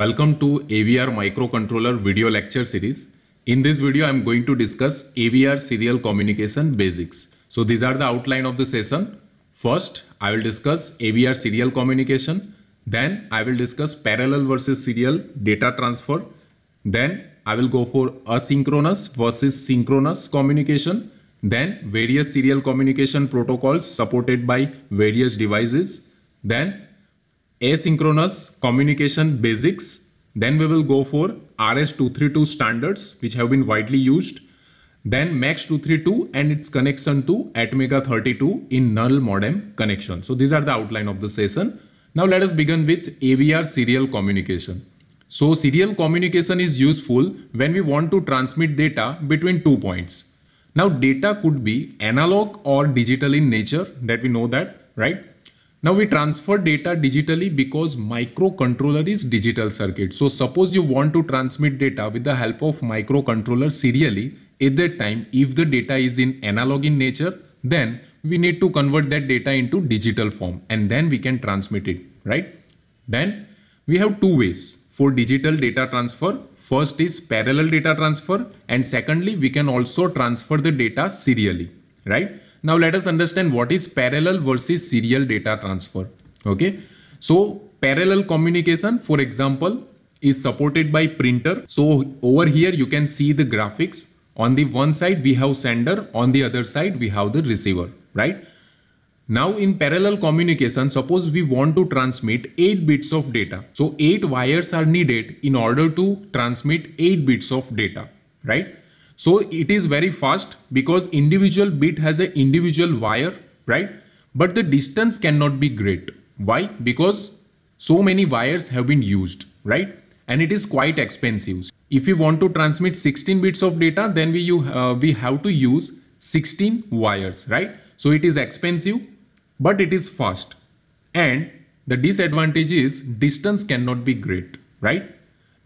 Welcome to AVR Microcontroller video lecture series. In this video, I am going to discuss AVR serial communication basics. So these are the outline of the session. First, I will discuss AVR serial communication. Then I will discuss parallel versus serial data transfer. Then I will go for asynchronous versus synchronous communication. Then various serial communication protocols supported by various devices. Then asynchronous communication basics. Then we will go for RS-232 standards, which have been widely used. Then MAX-232 and its connection to Atmega32 in null modem connection. So these are the outline of the session. Now let us begin with AVR serial communication. So serial communication is useful when we want to transmit data between two points. Now data could be analog or digital in nature that we know that, right? Now we transfer data digitally because microcontroller is digital circuit. So suppose you want to transmit data with the help of microcontroller serially at that time if the data is in analog in nature then we need to convert that data into digital form and then we can transmit it right. Then we have two ways for digital data transfer. First is parallel data transfer and secondly we can also transfer the data serially right. Now let us understand what is parallel versus serial data transfer. Okay. So parallel communication, for example, is supported by printer. So over here you can see the graphics. On the one side we have sender, on the other side we have the receiver, right? Now in parallel communication, suppose we want to transmit 8 bits of data. So 8 wires are needed in order to transmit 8 bits of data, right? So it is very fast because individual bit has an individual wire, right? But the distance cannot be great. Why? Because so many wires have been used, right? And it is quite expensive. If we want to transmit 16 bits of data, then we, you, uh, we have to use 16 wires, right? So it is expensive, but it is fast. And the disadvantage is distance cannot be great, right?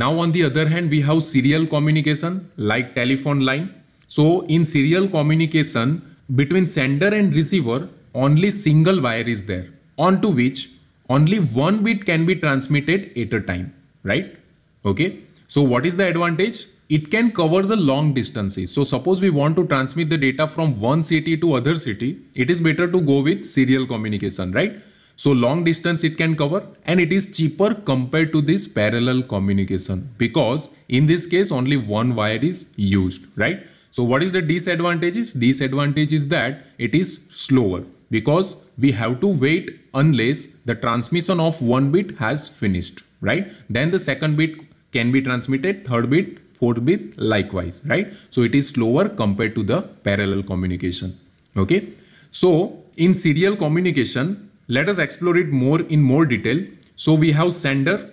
Now on the other hand, we have serial communication like telephone line. So in serial communication between sender and receiver, only single wire is there onto which only one bit can be transmitted at a time, right? Okay. So what is the advantage? It can cover the long distances. So suppose we want to transmit the data from one city to other city, it is better to go with serial communication, right? So long distance it can cover and it is cheaper compared to this parallel communication because in this case only one wire is used, right? So what is the disadvantages? Disadvantage is that it is slower because we have to wait unless the transmission of one bit has finished, right? Then the second bit can be transmitted, third bit, fourth bit likewise, right? So it is slower compared to the parallel communication, okay? So in serial communication, let us explore it more in more detail. So we have sender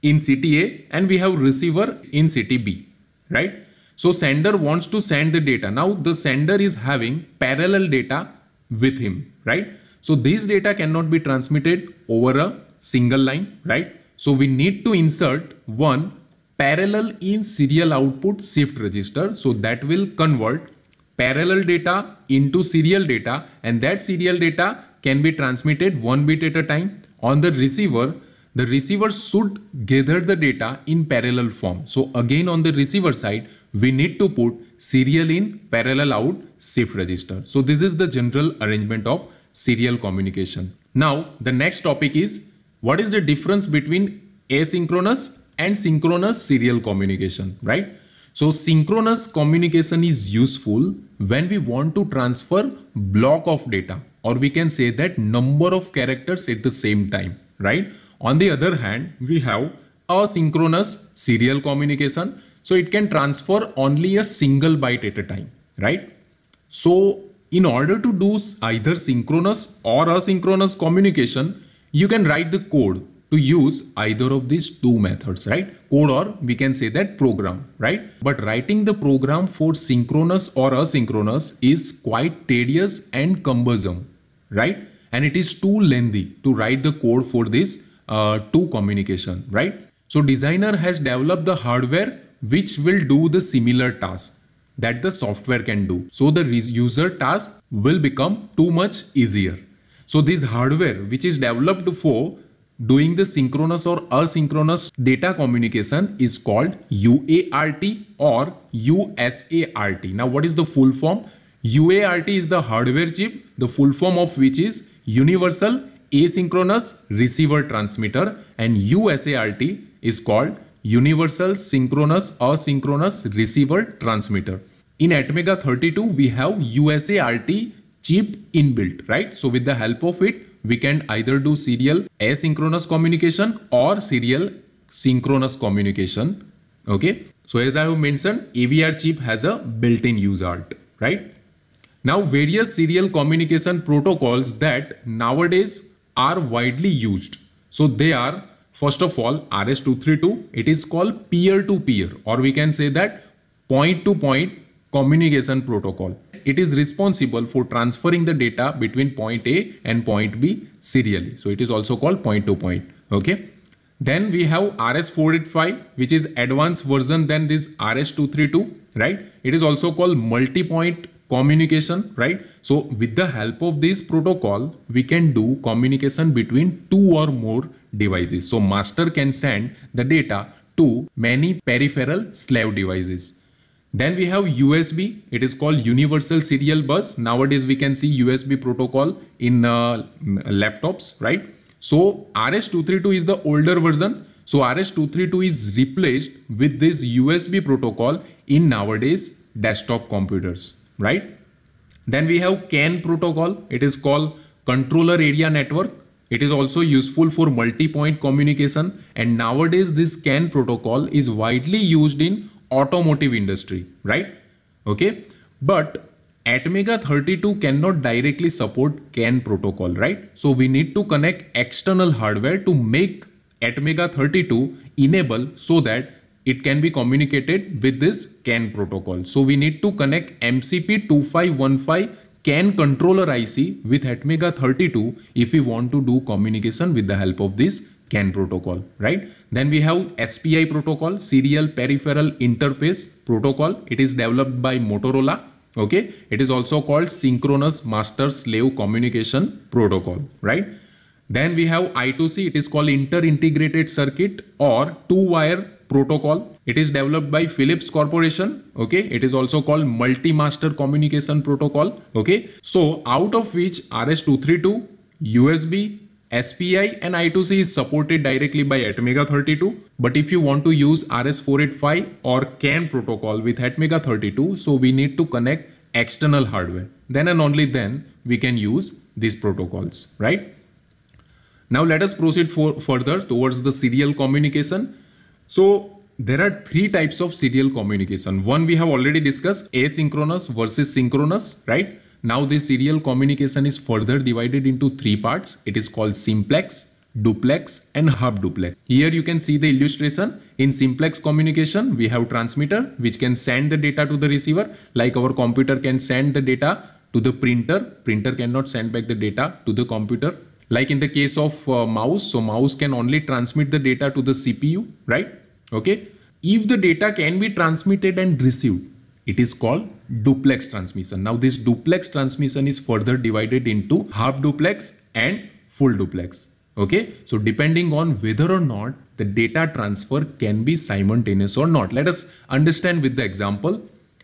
in city A and we have receiver in city B, right? So sender wants to send the data. Now the sender is having parallel data with him, right? So this data cannot be transmitted over a single line, right? So we need to insert one parallel in serial output shift register. So that will convert parallel data into serial data and that serial data can be transmitted one bit at a time. On the receiver, the receiver should gather the data in parallel form. So again on the receiver side, we need to put serial in, parallel out, shift register. So this is the general arrangement of serial communication. Now the next topic is what is the difference between asynchronous and synchronous serial communication, right? So synchronous communication is useful when we want to transfer block of data or we can say that number of characters at the same time, right? On the other hand, we have asynchronous serial communication. So it can transfer only a single byte at a time, right? So in order to do either synchronous or asynchronous communication, you can write the code to use either of these two methods, right? Code or we can say that program, right? But writing the program for synchronous or asynchronous is quite tedious and cumbersome, right? And it is too lengthy to write the code for this uh, two communication, right? So designer has developed the hardware which will do the similar task that the software can do. So the user task will become too much easier. So this hardware which is developed for Doing the synchronous or asynchronous data communication is called UART or USART. Now what is the full form? UART is the hardware chip, the full form of which is Universal Asynchronous Receiver Transmitter and USART is called Universal Synchronous Asynchronous Receiver Transmitter. In Atmega 32, we have USART chip inbuilt, right? So with the help of it, we can either do serial asynchronous communication or serial synchronous communication. Okay. So as I have mentioned, AVR chip has a built-in UART, right? Now various serial communication protocols that nowadays are widely used. So they are first of all RS232, it is called peer-to-peer -peer, or we can say that point-to-point -point communication protocol. It is responsible for transferring the data between point A and point B serially. So it is also called point to point. Okay. Then we have RS485, which is advanced version than this RS232, right? It is also called multi-point communication, right? So with the help of this protocol, we can do communication between two or more devices. So master can send the data to many peripheral slave devices. Then we have USB. It is called Universal Serial Bus. Nowadays we can see USB protocol in uh, laptops, right? So RS-232 is the older version. So RS-232 is replaced with this USB protocol in nowadays desktop computers, right? Then we have CAN protocol. It is called Controller Area Network. It is also useful for multi-point communication and nowadays this CAN protocol is widely used in automotive industry, right? Okay. But Atmega 32 cannot directly support CAN protocol, right? So we need to connect external hardware to make Atmega 32 enable so that it can be communicated with this CAN protocol. So we need to connect MCP2515 CAN controller IC with Atmega 32 if we want to do communication with the help of this CAN protocol, right? Then we have SPI protocol, Serial Peripheral Interface protocol. It is developed by Motorola. Okay. It is also called Synchronous Master Slave Communication Protocol, right? Then we have I2C. It is called Inter-Integrated Circuit or two-wire protocol. It is developed by Philips Corporation. Okay. It is also called Multi-Master Communication Protocol. Okay. So out of which RS-232, USB, SPI and I2C is supported directly by Atmega 32. But if you want to use RS485 or CAN protocol with Atmega 32, so we need to connect external hardware. Then and only then we can use these protocols, right? Now let us proceed for further towards the serial communication. So there are three types of serial communication. One we have already discussed asynchronous versus synchronous, right? Now this serial communication is further divided into three parts. It is called simplex, duplex and half duplex. Here you can see the illustration. In simplex communication, we have transmitter which can send the data to the receiver like our computer can send the data to the printer. Printer cannot send back the data to the computer. Like in the case of uh, mouse, so mouse can only transmit the data to the CPU, right? Okay. If the data can be transmitted and received, it is called duplex transmission. Now this duplex transmission is further divided into half duplex and full duplex. Okay, so depending on whether or not the data transfer can be simultaneous or not. Let us understand with the example.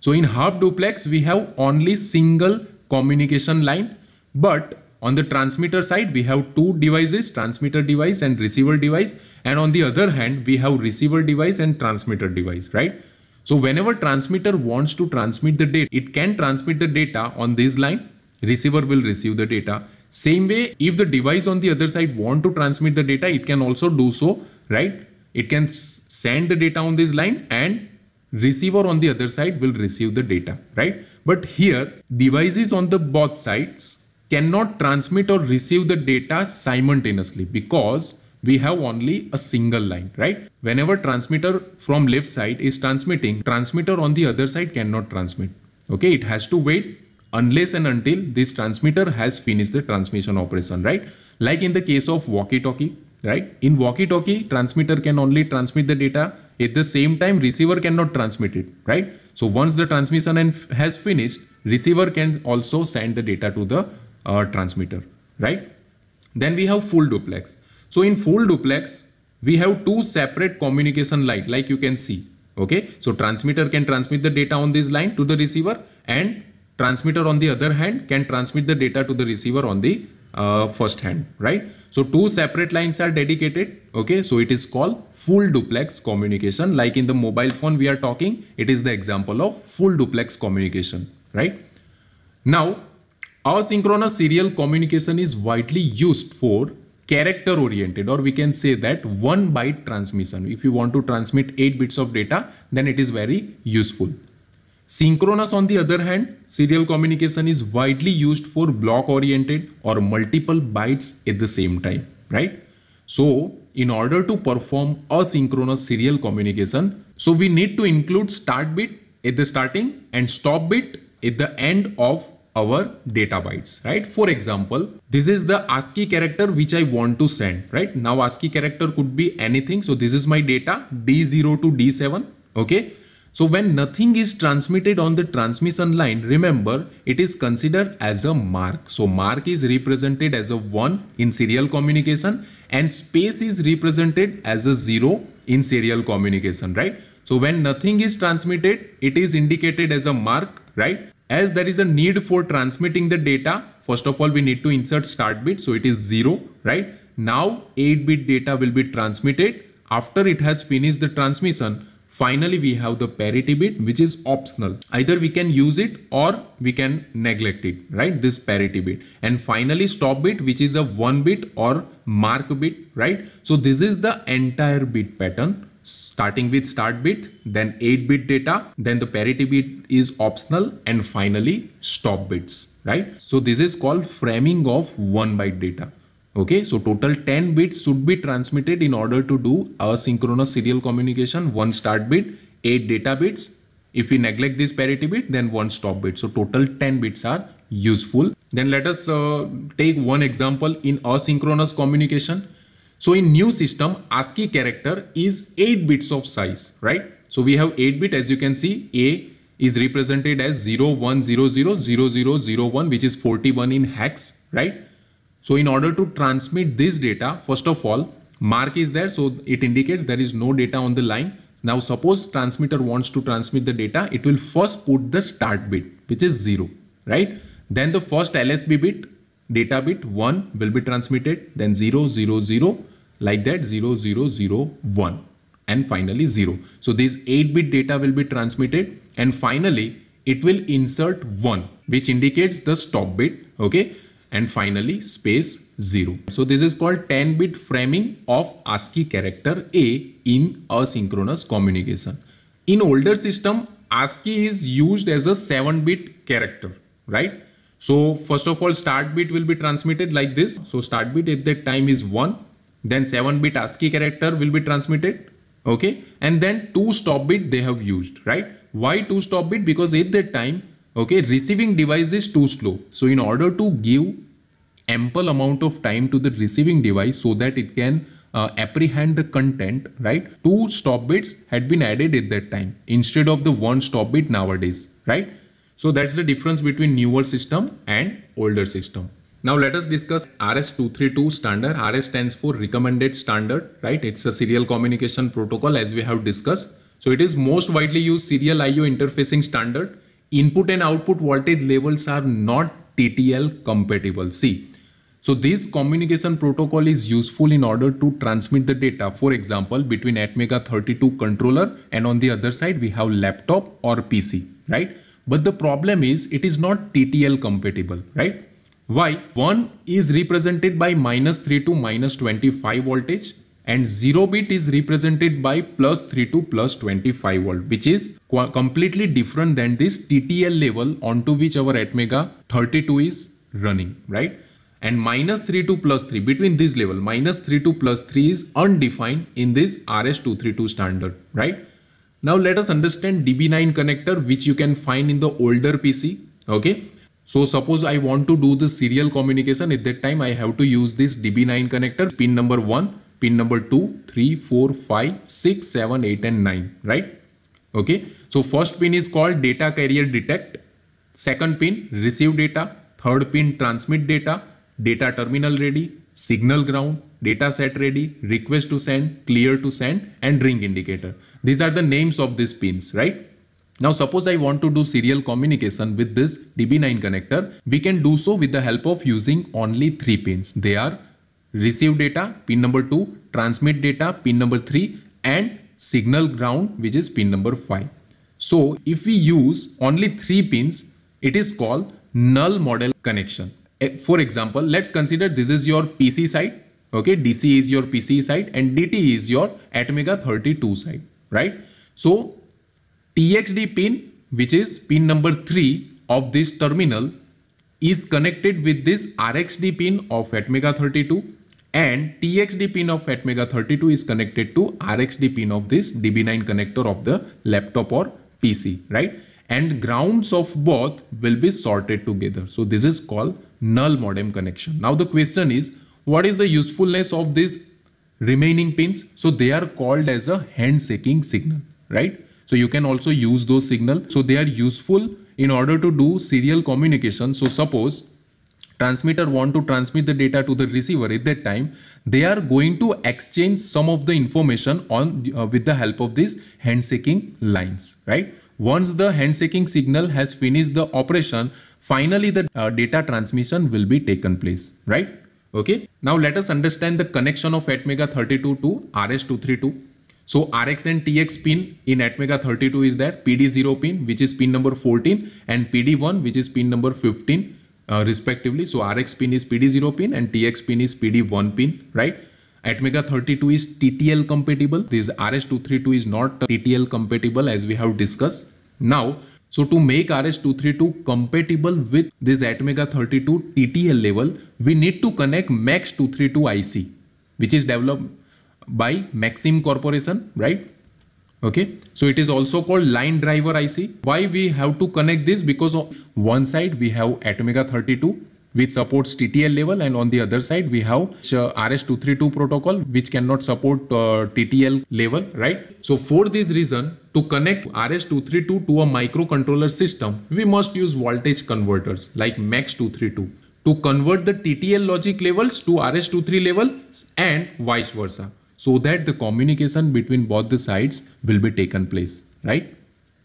So in half duplex, we have only single communication line, but on the transmitter side, we have two devices, transmitter device and receiver device. And on the other hand, we have receiver device and transmitter device, right? So whenever transmitter wants to transmit the data, it can transmit the data on this line, receiver will receive the data. Same way, if the device on the other side want to transmit the data, it can also do so, right? It can send the data on this line and receiver on the other side will receive the data, right? But here, devices on the both sides cannot transmit or receive the data simultaneously because we have only a single line, right? Whenever transmitter from left side is transmitting, transmitter on the other side cannot transmit. Okay, it has to wait unless and until this transmitter has finished the transmission operation, right? Like in the case of walkie-talkie, right? In walkie-talkie, transmitter can only transmit the data. At the same time, receiver cannot transmit it, right? So once the transmission has finished, receiver can also send the data to the uh, transmitter, right? Then we have full duplex. So in full duplex, we have two separate communication line like you can see. Okay. So transmitter can transmit the data on this line to the receiver and transmitter on the other hand can transmit the data to the receiver on the uh, first hand, right? So two separate lines are dedicated. Okay. So it is called full duplex communication. Like in the mobile phone we are talking, it is the example of full duplex communication, right? Now, asynchronous serial communication is widely used for character oriented or we can say that one byte transmission. If you want to transmit 8 bits of data, then it is very useful. Synchronous on the other hand, serial communication is widely used for block oriented or multiple bytes at the same time, right? So in order to perform asynchronous serial communication, so we need to include start bit at the starting and stop bit at the end of our data bytes, right? For example, this is the ASCII character which I want to send, right? Now ASCII character could be anything. So this is my data D0 to D7, okay? So when nothing is transmitted on the transmission line, remember it is considered as a mark. So mark is represented as a 1 in serial communication and space is represented as a 0 in serial communication, right? So when nothing is transmitted, it is indicated as a mark, right? As there is a need for transmitting the data, first of all, we need to insert start bit. So it is zero, right? Now 8 bit data will be transmitted. After it has finished the transmission, finally we have the parity bit, which is optional. Either we can use it or we can neglect it, right? This parity bit. And finally stop bit, which is a one bit or mark bit, right? So this is the entire bit pattern starting with start bit, then 8 bit data, then the parity bit is optional and finally stop bits, right? So this is called framing of 1 byte data. Okay, so total 10 bits should be transmitted in order to do a synchronous serial communication, one start bit, 8 data bits. If we neglect this parity bit, then one stop bit. So total 10 bits are useful. Then let us uh, take one example in asynchronous communication so in new system, ASCII character is 8 bits of size, right? So we have 8 bit as you can see, A is represented as 01000001 which is 41 in hex, right? So in order to transmit this data, first of all, mark is there. So it indicates there is no data on the line. Now suppose transmitter wants to transmit the data, it will first put the start bit which is 0, right? Then the first LSB bit data bit 1 will be transmitted, then 0, 0, 0, like that 0, 0, 0, 1 and finally 0. So this 8-bit data will be transmitted and finally it will insert 1 which indicates the stop bit okay and finally space 0. So this is called 10-bit framing of ASCII character A in asynchronous communication. In older system ASCII is used as a 7-bit character right so first of all, start bit will be transmitted like this. So start bit if that time is one, then seven bit ASCII character will be transmitted. Okay. And then two stop bit they have used, right? Why two stop bit? Because at that time, okay, receiving device is too slow. So in order to give ample amount of time to the receiving device so that it can uh, apprehend the content, right? Two stop bits had been added at that time instead of the one stop bit nowadays, right? So that's the difference between newer system and older system. Now let us discuss RS-232 standard. RS stands for recommended standard, right? It's a serial communication protocol as we have discussed. So it is most widely used serial IO interfacing standard. Input and output voltage levels are not TTL compatible. See, so this communication protocol is useful in order to transmit the data. For example, between Atmega 32 controller and on the other side, we have laptop or PC, right? But the problem is it is not TTL compatible, right? Why? 1 is represented by minus 3 to minus 25 voltage and 0 bit is represented by plus 3 to plus 25 volt which is completely different than this TTL level onto which our Atmega 32 is running, right? And minus 3 to plus 3 between this level minus 3 to plus 3 is undefined in this RS232 standard, right? Now let us understand DB9 connector which you can find in the older PC. Okay. So suppose I want to do the serial communication at that time I have to use this DB9 connector pin number 1, pin number 2, 3, 4, 5, 6, 7, 8 and 9. Right. Okay. So first pin is called data carrier detect. Second pin receive data. Third pin transmit data. Data terminal ready. Signal ground data set ready, request to send, clear to send and ring indicator. These are the names of these pins, right? Now suppose I want to do serial communication with this DB9 connector, we can do so with the help of using only three pins. They are receive data pin number 2, transmit data pin number 3 and signal ground which is pin number 5. So if we use only three pins, it is called null model connection. Eh, for example, let's consider this is your PC side okay dc is your pc side and dt is your atmega 32 side right so txd pin which is pin number 3 of this terminal is connected with this rxd pin of atmega 32 and txd pin of atmega 32 is connected to rxd pin of this db9 connector of the laptop or pc right and grounds of both will be sorted together so this is called null modem connection now the question is what is the usefulness of these remaining pins? So they are called as a handshaking signal, right? So you can also use those signal. So they are useful in order to do serial communication. So suppose transmitter want to transmit the data to the receiver at that time, they are going to exchange some of the information on uh, with the help of these handshaking lines, right? Once the handshaking signal has finished the operation, finally the uh, data transmission will be taken place, right? Okay. Now let us understand the connection of Atmega 32 to RS232. So RX and TX pin in Atmega 32 is that PD0 pin which is pin number 14 and PD1 which is pin number 15 uh, respectively. So RX pin is PD0 pin and TX pin is PD1 pin, right? Atmega 32 is TTL compatible. This RS232 is not TTL compatible as we have discussed. Now so to make RS232 compatible with this Atmega 32 TTL level, we need to connect MAX232 IC, which is developed by Maxim Corporation, right? Okay, so it is also called line driver IC. Why we have to connect this? Because on one side we have Atmega 32 which supports TTL level and on the other side we have RS232 protocol which cannot support uh, TTL level right so for this reason to connect RS232 to a microcontroller system we must use voltage converters like MAX232 to convert the TTL logic levels to RS23 levels and vice versa so that the communication between both the sides will be taken place right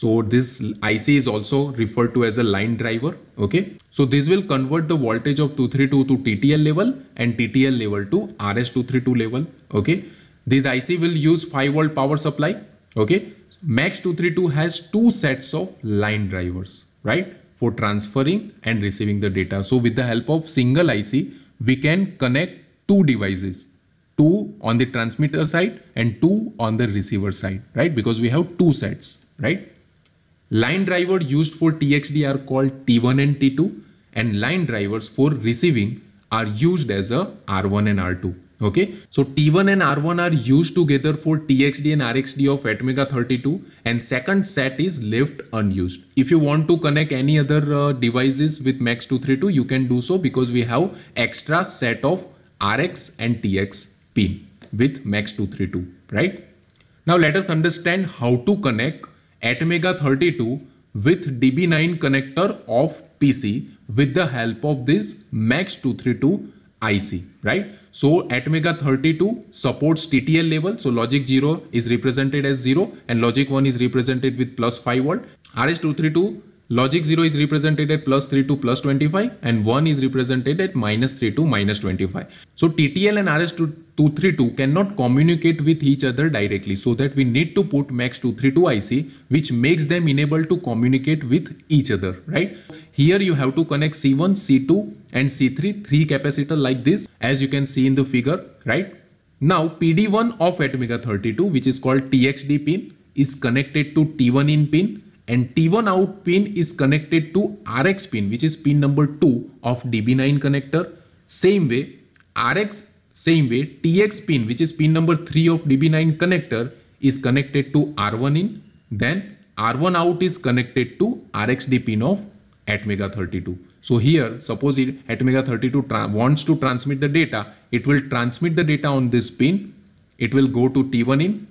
so this IC is also referred to as a line driver. Okay. So this will convert the voltage of 232 to TTL level and TTL level to RS232 level. Okay. This IC will use 5 volt power supply. Okay. Max 232 has two sets of line drivers, right? For transferring and receiving the data. So with the help of single IC, we can connect two devices two on the transmitter side and two on the receiver side, right? Because we have two sets, right? Line drivers used for TXD are called T1 and T2 and line drivers for receiving are used as a R1 and R2. Okay, so T1 and R1 are used together for TXD and RXD of Atmega 32 and second set is left unused. If you want to connect any other uh, devices with MAX 232, you can do so because we have extra set of RX and TX pin with MAX 232, right? Now let us understand how to connect Atmega 32 with DB9 connector of PC with the help of this MAX232 IC, right? So Atmega 32 supports TTL level. So logic 0 is represented as 0 and logic 1 is represented with plus 5 volt. RS232 Logic 0 is represented at plus 3 to plus 25 and 1 is represented at minus 3 to minus 25. So TTL and RS232 cannot communicate with each other directly so that we need to put MAX232 IC which makes them enable to communicate with each other, right? Here you have to connect C1, C2 and C3, 3 capacitor like this as you can see in the figure, right? Now PD1 of Atmega 32 which is called TXD pin is connected to T1 in pin and T1 out pin is connected to RX pin which is pin number 2 of DB9 connector. Same way RX same way TX pin which is pin number 3 of DB9 connector is connected to R1 in then R1 out is connected to RXD pin of Atmega 32. So here suppose Atmega 32 wants to transmit the data it will transmit the data on this pin it will go to T1 in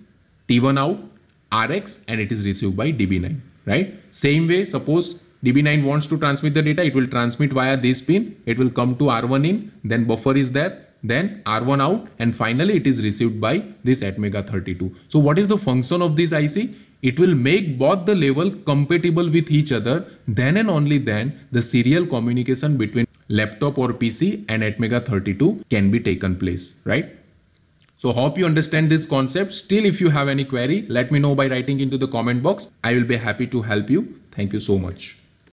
T1 out RX and it is received by DB9 right? Same way, suppose DB9 wants to transmit the data, it will transmit via this pin. It will come to R1 in, then buffer is there, then R1 out, and finally it is received by this Atmega32. So what is the function of this IC? It will make both the level compatible with each other. Then and only then the serial communication between laptop or PC and Atmega32 can be taken place, right? So hope you understand this concept. Still, if you have any query, let me know by writing into the comment box. I will be happy to help you. Thank you so much.